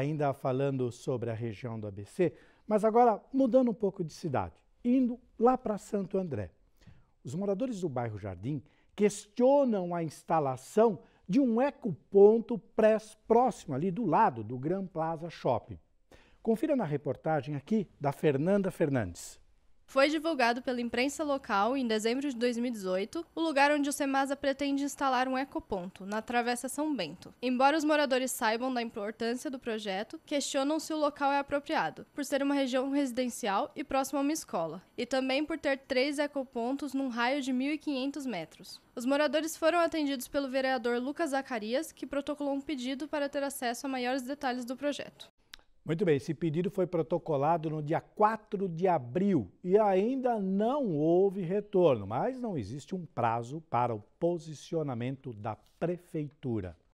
ainda falando sobre a região do ABC, mas agora mudando um pouco de cidade, indo lá para Santo André. Os moradores do bairro Jardim questionam a instalação de um ecoponto próximo ali do lado do Gran Plaza Shopping. Confira na reportagem aqui da Fernanda Fernandes. Foi divulgado pela imprensa local, em dezembro de 2018, o lugar onde o Semasa pretende instalar um ecoponto, na Travessa São Bento. Embora os moradores saibam da importância do projeto, questionam se o local é apropriado, por ser uma região residencial e próxima a uma escola, e também por ter três ecopontos num raio de 1.500 metros. Os moradores foram atendidos pelo vereador Lucas Zacarias, que protocolou um pedido para ter acesso a maiores detalhes do projeto. Muito bem, esse pedido foi protocolado no dia 4 de abril e ainda não houve retorno, mas não existe um prazo para o posicionamento da prefeitura.